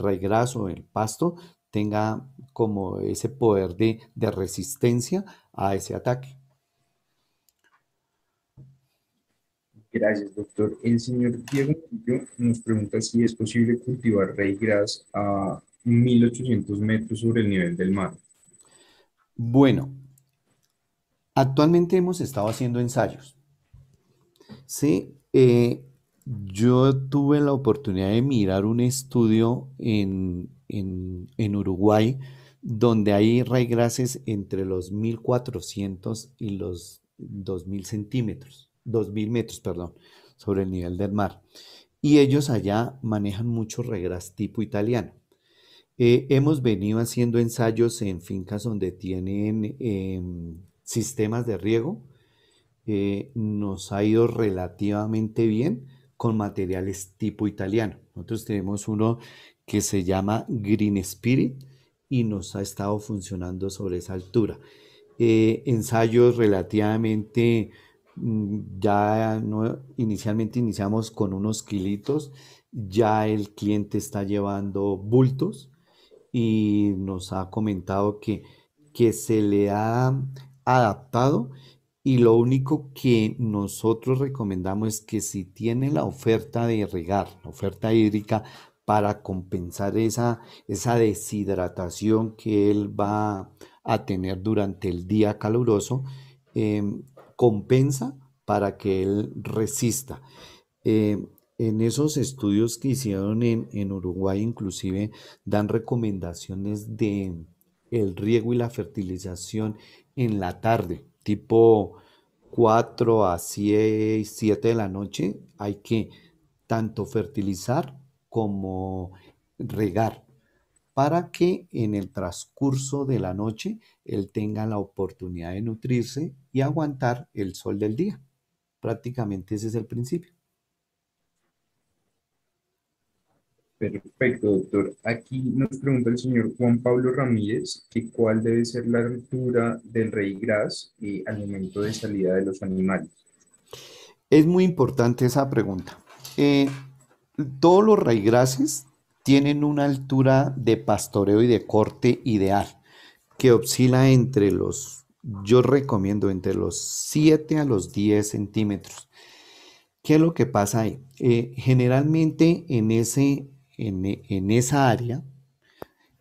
o el pasto, tenga como ese poder de, resistencia a ese ataque. Gracias, doctor. El señor Diego nos pregunta si es posible cultivar gras a 1800 metros sobre el nivel del mar. Bueno, Actualmente hemos estado haciendo ensayos. Sí, eh, yo tuve la oportunidad de mirar un estudio en, en, Uruguay donde hay regrases entre los 1400 y los 2000 centímetros, 2000 metros, perdón, sobre el nivel del mar. Y ellos allá manejan mucho regras tipo italiano. Eh, hemos venido haciendo ensayos en fincas donde tienen em, sistemas de riego, eh, nos ha ido relativamente bien con materiales tipo italiano. Nosotros tenemos uno que se llama Green Spirit y nos ha estado funcionando sobre esa altura. Eh, ensayos relativamente, mm, ya no, inicialmente iniciamos con unos kilitos, ya el cliente está llevando bultos y nos ha comentado que, que se le ha adaptado y lo único que nosotros recomendamos es que si tiene la oferta de regar, la oferta hídrica para compensar esa, esa deshidratación que él va a tener durante el día caluroso, em, compensa para que él resista. Em, en esos estudios que hicieron en, en, Uruguay, inclusive dan recomendaciones de el riego y la fertilización en la tarde, tipo 4 a 6, 7 de la noche, hay que tanto fertilizar como regar para que en el transcurso de la noche él tenga la oportunidad de nutrirse y aguantar el sol del día. Prácticamente ese es el principio. Perfecto, doctor. Aquí nos pregunta el señor Juan Pablo Ramírez que cuál debe ser la altura del rey gras eh, al momento de salida de los animales. Es muy importante esa pregunta. Eh, todos los grases tienen una altura de pastoreo y de corte ideal que oscila entre los, yo recomiendo entre los 7 a los 10 centímetros. ¿Qué es lo que pasa ahí? Eh, generalmente en ese en, esa área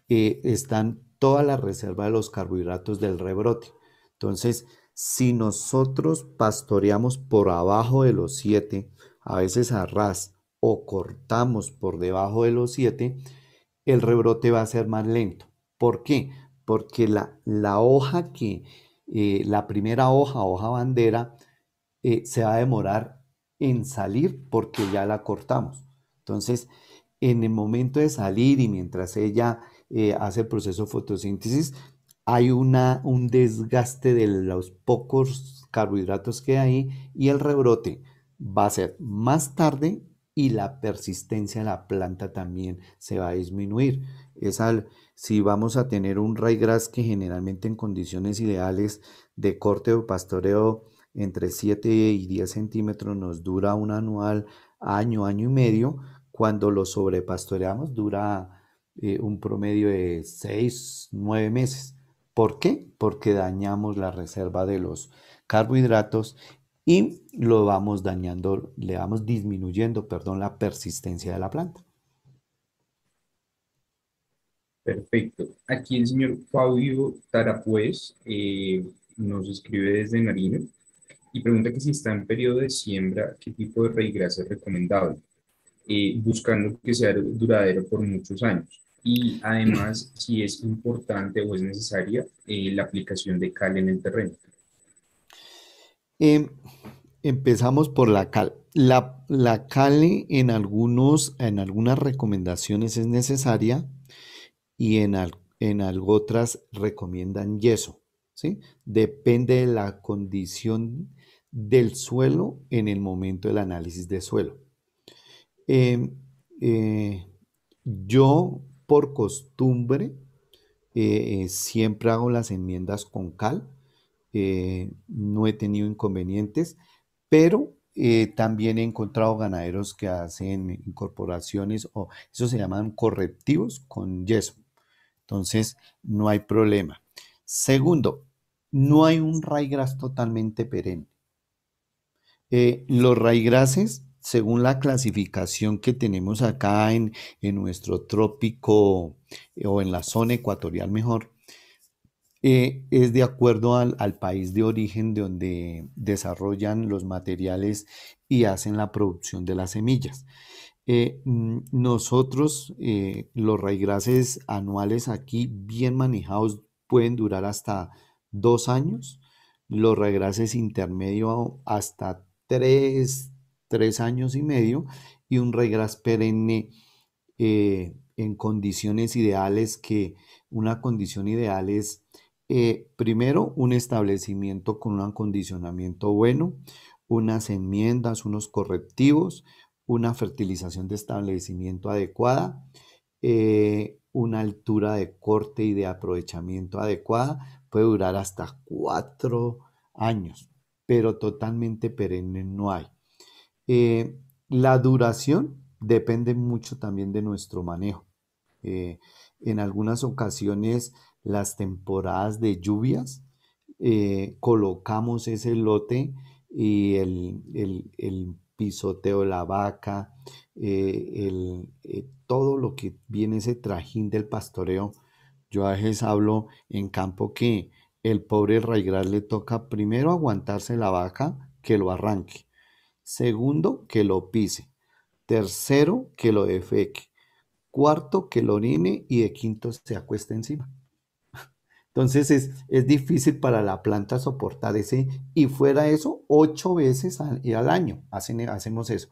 eh, están todas las reservas de los carbohidratos del rebrote. Entonces, si nosotros pastoreamos por abajo de los 7, a veces a ras o cortamos por debajo de los 7, el rebrote va a ser más lento. ¿Por qué? Porque la, la hoja que, eh, la primera hoja, hoja bandera, eh, se va a demorar en salir porque ya la cortamos. Entonces, en el momento de salir y mientras ella eh, hace el proceso de fotosíntesis, hay un desgaste de los pocos carbohidratos que hay y el rebrote va a ser más tarde y la persistencia de la planta también se va a disminuir. Es al, si vamos a tener un gras que generalmente en condiciones ideales de corte o pastoreo entre 7 y 10 centímetros nos dura un anual año, año y medio, cuando lo sobrepastoreamos dura eh, un promedio de seis, nueve meses. ¿Por qué? Porque dañamos la reserva de los carbohidratos y lo vamos dañando, le vamos disminuyendo, perdón, la persistencia de la planta. Perfecto. Aquí el señor Fabio Tarapuez eh, nos escribe desde Marino y pregunta que si está en periodo de siembra, ¿qué tipo de reygrasa es recomendable? Eh, buscando que sea duradero por muchos años. Y además, si es importante o es necesaria eh, la aplicación de cal en el terreno. Em, empezamos por la cal. La, la cal en, algunos, en algunas recomendaciones es necesaria y en, en algo otras recomiendan yeso. ¿sí? Depende de la condición del suelo en el momento del análisis de suelo. Em, eh, yo, por costumbre, eh, eh, siempre hago las enmiendas con cal. no he tenido inconvenientes, pero también he encontrado ganaderos que hacen incorporaciones o eso se llaman correctivos con yeso. Entonces, no hay problema. Segundo, no hay un raigras totalmente perenne. los raigrases según la clasificación que tenemos acá en, nuestro trópico eh, o en la zona ecuatorial mejor, eh, es de acuerdo al, país de origen de donde desarrollan los materiales y hacen la producción de las semillas. Eh, nosotros, los raigrases anuales aquí bien manejados pueden durar hasta dos años, los raigrases intermedio hasta tres, tres años y medio, y un regras perenne eh, en condiciones ideales, que una condición ideal es, eh, primero, un establecimiento con un acondicionamiento bueno, unas enmiendas, unos correctivos, una fertilización de establecimiento adecuada, eh, una altura de corte y de aprovechamiento adecuada, puede durar hasta cuatro años, pero totalmente perenne no hay. Eh, la duración depende mucho también de nuestro manejo. Eh, en algunas ocasiones, las temporadas de lluvias, eh, colocamos ese lote y el, pisoteo de la vaca, el, todo lo que viene ese trajín del pastoreo. Yo a veces hablo en campo que el pobre raigral le toca primero aguantarse la vaca que lo arranque Segundo, que lo pise. Tercero, que lo defeque. Cuarto, que lo orine. Y de quinto, se acuesta encima. Entonces es, difícil para la planta soportar ese. Y fuera eso, ocho veces al, año hacemos eso.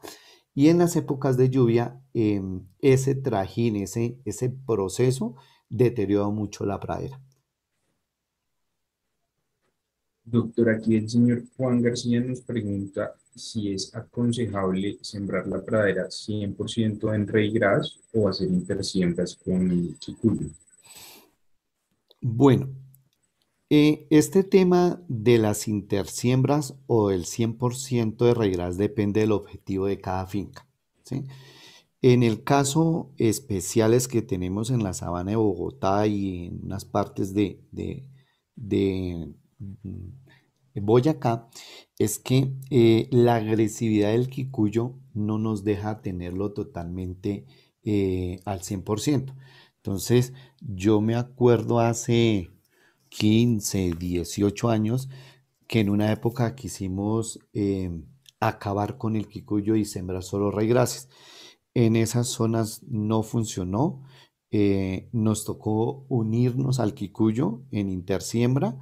Y en las épocas de lluvia, em, ese trajín, ese, ese proceso deteriora mucho la pradera. Doctor, aquí el señor Juan García nos pregunta si es aconsejable sembrar la pradera 100% en reigras o hacer intersiembras con chicuyo. Bueno, eh, este tema de las intersiembras o del 100% de reigras depende del objetivo de cada finca. En el caso especiales que tenemos en la sabana de Bogotá y en unas partes de, de voy acá es que eh, la agresividad del Kikuyo no nos deja tenerlo totalmente eh, al 100%. Entonces, yo me acuerdo hace 15, 18 años que en una época quisimos em, acabar con el Kikuyo y sembrar solo rey gracias En esas zonas no funcionó. Eh, nos tocó unirnos al Kikuyo en Intersiembra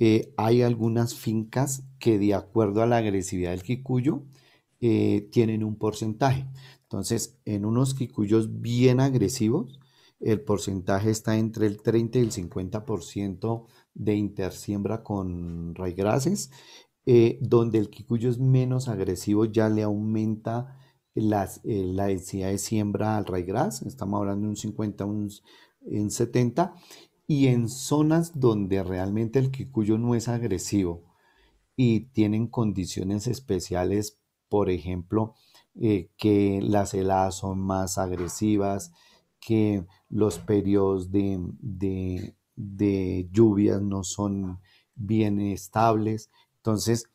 eh, hay algunas fincas que de acuerdo a la agresividad del quicuyo eh, tienen un porcentaje. Entonces, en unos quicuyos bien agresivos, el porcentaje está entre el 30 y el 50% de intersiembra con raigrases. Eh, donde el quicuyo es menos agresivo, ya le aumenta las, eh, la densidad de siembra al raigras. Estamos hablando de un 50, un, un 70 y en zonas donde realmente el kikuyo no es agresivo y tienen condiciones especiales, por ejemplo, eh, que las heladas son más agresivas, que los periodos de, lluvias no son bien estables. Entonces,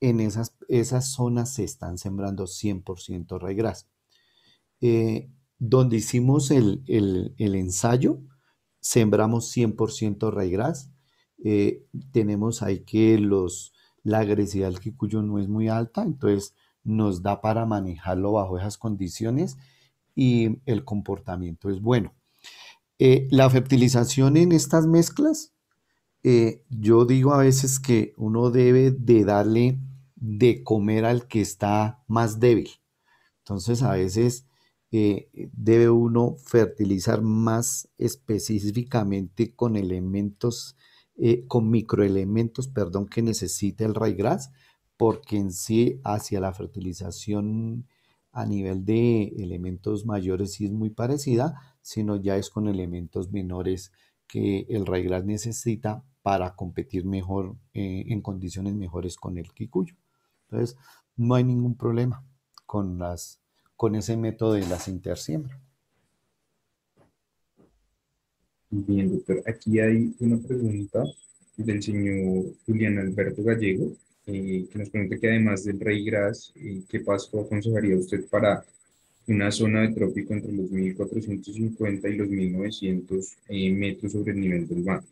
en esas, esas zonas se están sembrando 100% regras. Eh, donde hicimos el ensayo, sembramos 100% raigras. Eh, tenemos ahí que los, la agresividad del cuyo no es muy alta, entonces nos da para manejarlo bajo esas condiciones y el comportamiento es bueno. Eh, la fertilización en estas mezclas, eh, yo digo a veces que uno debe de darle de comer al que está más débil. Entonces a veces eh, debe uno fertilizar más específicamente con elementos, eh, con microelementos, perdón, que necesita el raigras, porque en sí hacia la fertilización a nivel de elementos mayores sí es muy parecida, sino ya es con elementos menores que el raigras necesita para competir mejor, eh, en condiciones mejores con el kikuyo. Entonces, no hay ningún problema con las con ese método de la siembra. Bien, doctor. Aquí hay una pregunta del señor Julián Alberto Gallego, eh, que nos pregunta que además del rey gras, eh, ¿qué paso aconsejaría usted para una zona de trópico entre los 1450 y los 1900 eh, metros sobre el nivel del mar?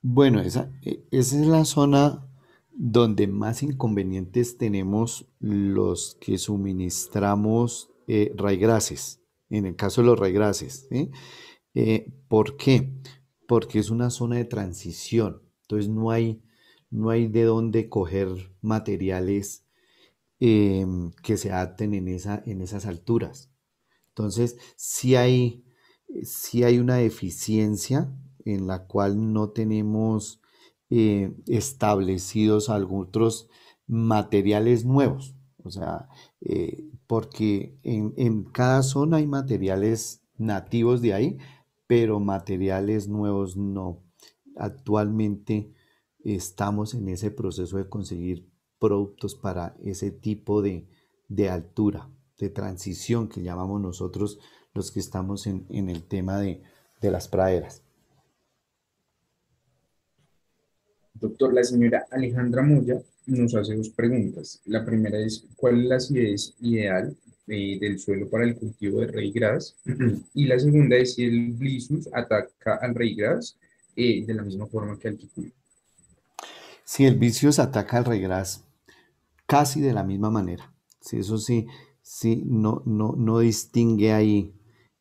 Bueno, esa, e, esa es la zona donde más inconvenientes tenemos los que suministramos eh, raigrases, en el caso de los raigrases. Eh, ¿Por qué? Porque es una zona de transición, entonces no hay, no hay de dónde coger materiales eh, que se adapten en, esa, en esas alturas. Entonces, si hay, sí hay una deficiencia en la cual no tenemos eh, establecidos algunos materiales nuevos, o sea, eh, porque en, cada zona hay materiales nativos de ahí, pero materiales nuevos no. Actualmente estamos en ese proceso de conseguir productos para ese tipo de, de altura, de transición que llamamos nosotros los que estamos en, el tema de las praderas. Doctor, la señora Alejandra Moya nos hace dos preguntas. La primera es, ¿cuál es la acidez ideal eh, del suelo para el cultivo de gras. [clears throat] Y la segunda es si el blisus ataca al rey eh, de la misma forma que al cultivo. Si el vicios ataca al gras casi de la misma manera. Sí, eso sí, sí no, no, no distingue ahí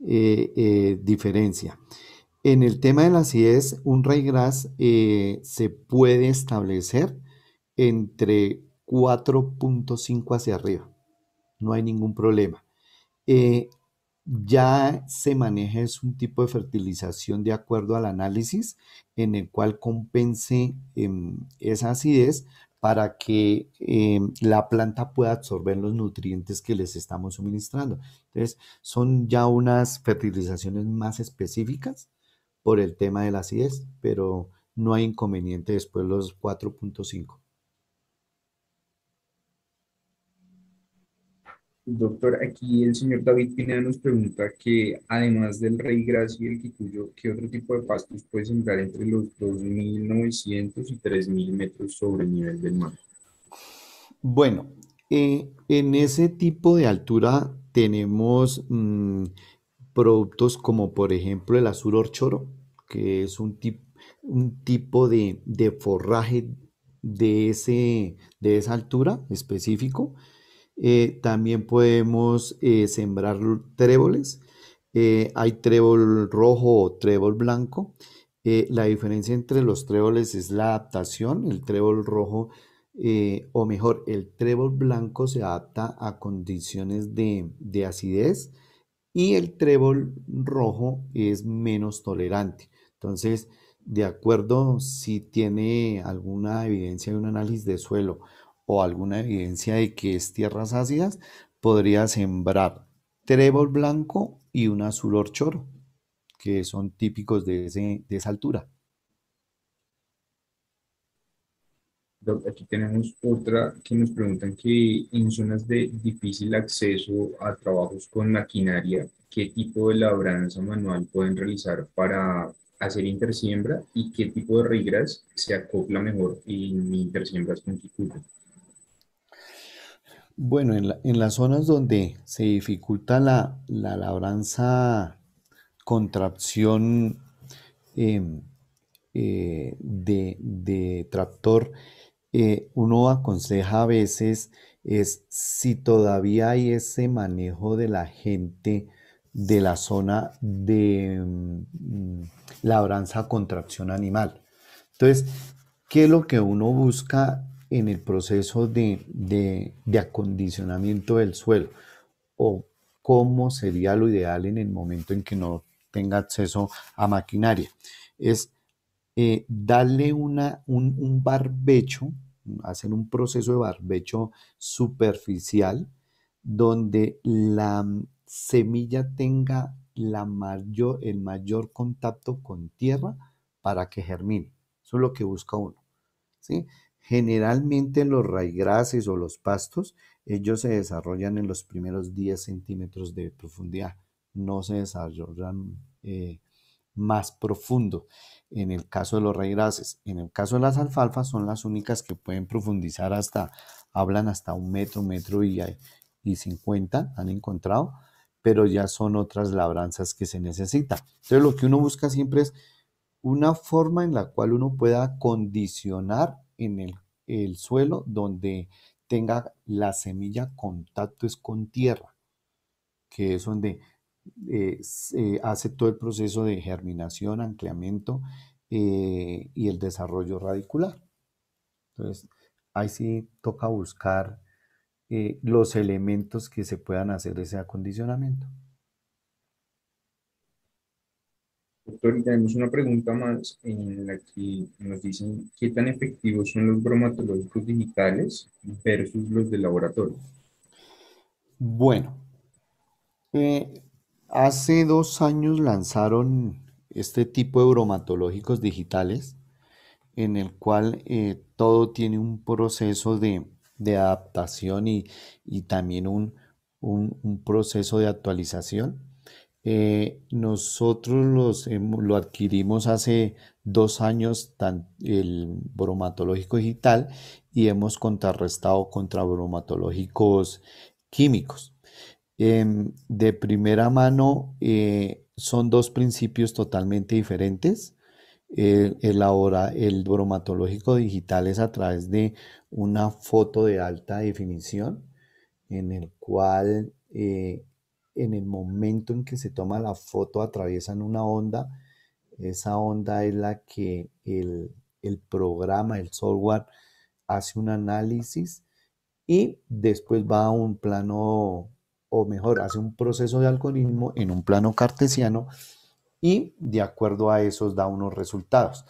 eh, eh, diferencia. En el tema de la acidez, un raigras eh, se puede establecer entre 4.5 hacia arriba. No hay ningún problema. Eh, ya se maneja es un tipo de fertilización de acuerdo al análisis en el cual compense em, esa acidez para que em, la planta pueda absorber los nutrientes que les estamos suministrando. Entonces, son ya unas fertilizaciones más específicas por el tema de la acidez, pero no hay inconveniente después los 4.5. Doctor, aquí el señor David Pineda nos pregunta que además del rey gras y el quituyo, ¿qué otro tipo de pastos puede sembrar entre los 2.900 y 3.000 metros sobre el nivel del mar? Bueno, eh, en ese tipo de altura tenemos mm, productos como por ejemplo el azul orchoro, que es un, tipo de, forraje de, esa altura específico. Eh, también podemos eh, sembrar tréboles. Eh, hay trébol rojo o trébol blanco. la diferencia entre los tréboles es la adaptación. El trébol rojo, o mejor, el trébol blanco se adapta a condiciones de acidez y el trébol rojo es menos tolerante. Entonces, de acuerdo si tiene alguna evidencia de un análisis de suelo o alguna evidencia de que es tierras ácidas, podría sembrar trébol blanco y un azul orchoro, que son típicos de, de esa altura. Aquí tenemos otra que nos preguntan que en zonas de difícil acceso a trabajos con maquinaria, ¿qué tipo de labranza manual pueden realizar para hacer intersiembra y qué tipo de regras se acopla mejor en intersiembra es dificulta Bueno, en, las zonas donde se dificulta la, labranza contracción em, eh, de, tractor, eh, uno aconseja a veces es si todavía hay ese manejo de la gente de la zona de... Mm, labranza contracción animal. Entonces, ¿qué es lo que uno busca en el proceso de, acondicionamiento del suelo? ¿O cómo sería lo ideal en el momento en que no tenga acceso a maquinaria? Es eh, darle una, un, un, barbecho, hacer un proceso de barbecho superficial donde la mm, semilla tenga el mayor contacto con tierra para que germine. Eso es lo que busca uno. ¿sí? Generalmente los raigrases o los pastos, ellos se desarrollan en los primeros 10 centímetros de profundidad, no se desarrollan eh, más profundo. En el caso de los raigrases, en el caso de las alfalfas, son las únicas que pueden profundizar hasta, hablan hasta un metro, metro y, y han encontrado pero ya son otras labranzas que se necesitan. Entonces lo que uno busca siempre es una forma en la cual uno pueda condicionar en el, suelo donde tenga la semilla contacto con tierra, que es donde eh, eh, hace todo el proceso de germinación, ancleamiento eh, y el desarrollo radicular. Entonces, ahí sí toca buscar eh, los elementos que se puedan hacer de ese acondicionamiento. Doctor, tenemos una pregunta más en la que nos dicen qué tan efectivos son los bromatológicos digitales versus los de laboratorio. Bueno, eh, hace dos años lanzaron este tipo de bromatológicos digitales en el cual eh, todo tiene un proceso de de adaptación y, también un, proceso de actualización. Eh, nosotros lo adquirimos hace dos años el bromatológico digital y hemos contrarrestado contra bromatológicos químicos. Em, de primera mano eh, son dos principios totalmente diferentes eh, el bromatológico digital es a través de una foto de alta definición en el cual eh, en el momento en que se toma la foto atraviesan una onda. Esa onda es la que el programa, el software, hace un análisis y después va a un plano, o mejor, hace un proceso de algoritmo en un plano cartesiano y de acuerdo a esos da unos resultados.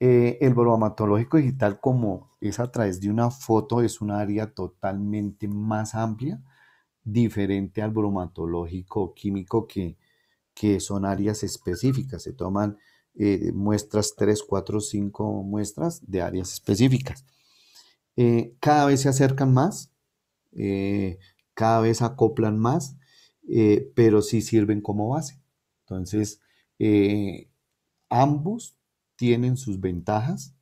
Eh, el bromatológico digital, como es a través de una foto, es un área totalmente más amplia, diferente al bromatológico químico, que, son áreas específicas. Se toman eh, muestras, 3, 4, 5 muestras de áreas específicas. Eh, cada vez se acercan más, cada vez acoplan más, pero sí sirven como base. Entonces, eh, ambos tienen sus ventajas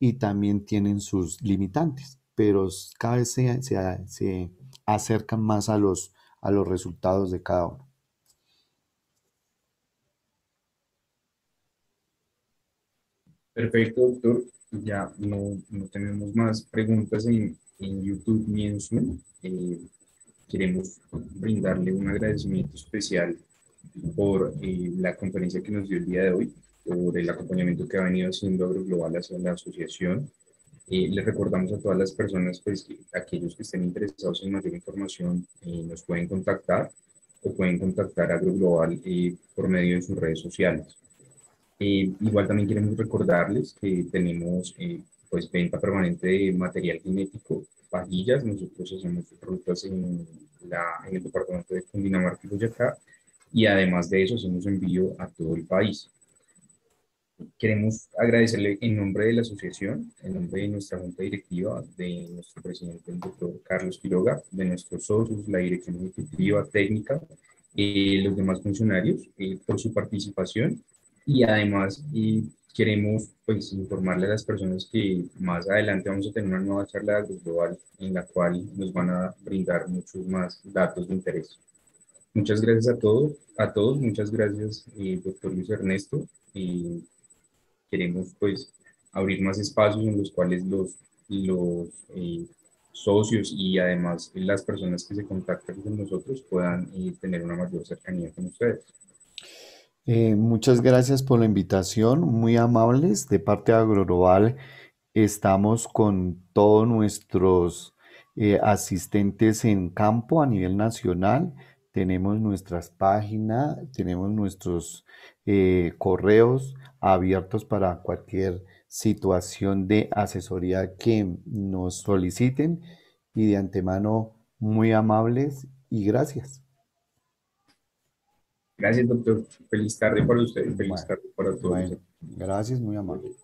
y también tienen sus limitantes, pero cada vez se, se, acercan más a los, a los resultados de cada uno. Perfecto, doctor. Ya no, tenemos más preguntas en, YouTube ni en Zoom. Eh, queremos brindarle un agradecimiento especial por eh, la conferencia que nos dio el día de hoy, por el acompañamiento que ha venido haciendo Agroglobal hacia la asociación. Eh, les recordamos a todas las personas, pues, que aquellos que estén interesados en mayor información eh, nos pueden contactar o pueden contactar a Agroglobal por medio de sus redes sociales. igual también queremos recordarles que tenemos pues venta permanente de material genético, pajillas, nosotros hacemos rutas en, la, en el departamento de Cundinamarca y Boyacá, y además de eso hacemos envío a todo el país. Queremos agradecerle en nombre de la asociación, en nombre de nuestra junta directiva, de nuestro presidente, el doctor Carlos Quiroga, de nuestros socios, la dirección ejecutiva técnica, y eh, los demás funcionarios, eh, por su participación y además y eh, queremos pues, informarle a las personas que más adelante vamos a tener una nueva charla global en la cual nos van a brindar muchos más datos de interés. Muchas gracias a todos, a todos, muchas gracias, eh, doctor Luis Ernesto. Y queremos pues abrir más espacios en los cuales los, los eh, socios y además las personas que se contactan con nosotros puedan eh, tener una mayor cercanía con ustedes. muchas gracias por la invitación, muy amables. De parte de AgroGlobal estamos con todos nuestros asistentes en campo a nivel nacional tenemos nuestras páginas, tenemos nuestros eh, correos abiertos para cualquier situación de asesoría que nos soliciten y de antemano muy amables y gracias. Gracias, doctor. Feliz tarde para usted feliz tarde para todos. gracias, muy amable.